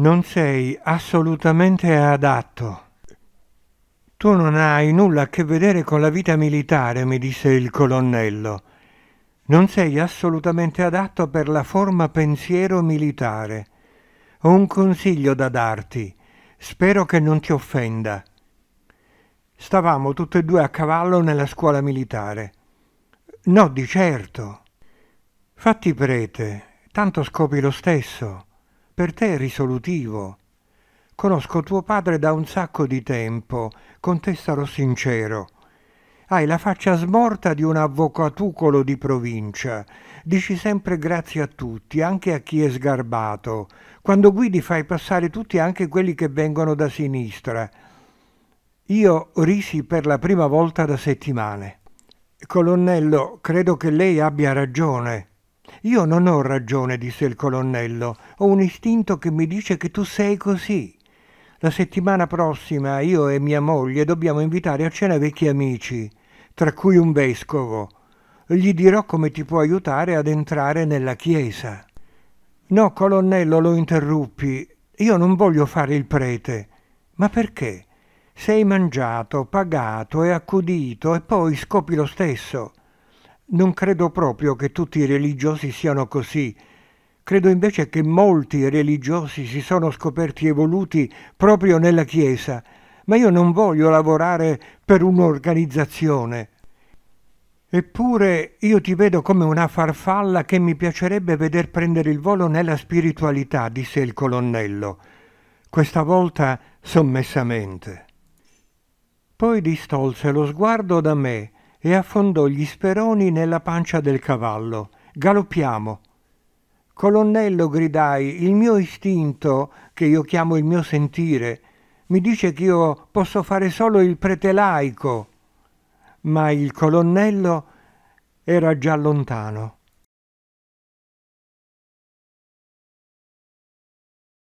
non sei assolutamente adatto. Tu non hai nulla a che vedere con la vita militare, mi disse il colonnello. Non sei assolutamente adatto per la forma pensiero militare. Ho un consiglio da darti. Spero che non ti offenda. Stavamo tutti e due a cavallo nella scuola militare. No, di certo. Fatti prete, tanto scopri lo stesso per te è risolutivo. Conosco tuo padre da un sacco di tempo, contestalo sincero. Hai la faccia smorta di un avvocatucolo di provincia. Dici sempre grazie a tutti, anche a chi è sgarbato. Quando guidi fai passare tutti anche quelli che vengono da sinistra. Io risi per la prima volta da settimane. Colonnello, credo che lei abbia ragione. Io non ho ragione, disse il colonnello, ho un istinto che mi dice che tu sei così. La settimana prossima io e mia moglie dobbiamo invitare a cena vecchi amici, tra cui un vescovo. Gli dirò come ti può aiutare ad entrare nella chiesa. No, colonnello, lo interruppi. Io non voglio fare il prete. Ma perché? Sei mangiato, pagato e accudito e poi scopi lo stesso. Non credo proprio che tutti i religiosi siano così. Credo invece che molti religiosi si sono scoperti evoluti proprio nella Chiesa, ma io non voglio lavorare per un'organizzazione. Eppure io ti vedo come una farfalla che mi piacerebbe veder prendere il volo nella spiritualità, disse il colonnello, questa volta sommessamente. Poi distolse lo sguardo da me, e affondò gli speroni nella pancia del cavallo. Galoppiamo. Colonnello, gridai, il mio istinto, che io chiamo il mio sentire, mi dice che io posso fare solo il prete laico. Ma il colonnello era già lontano.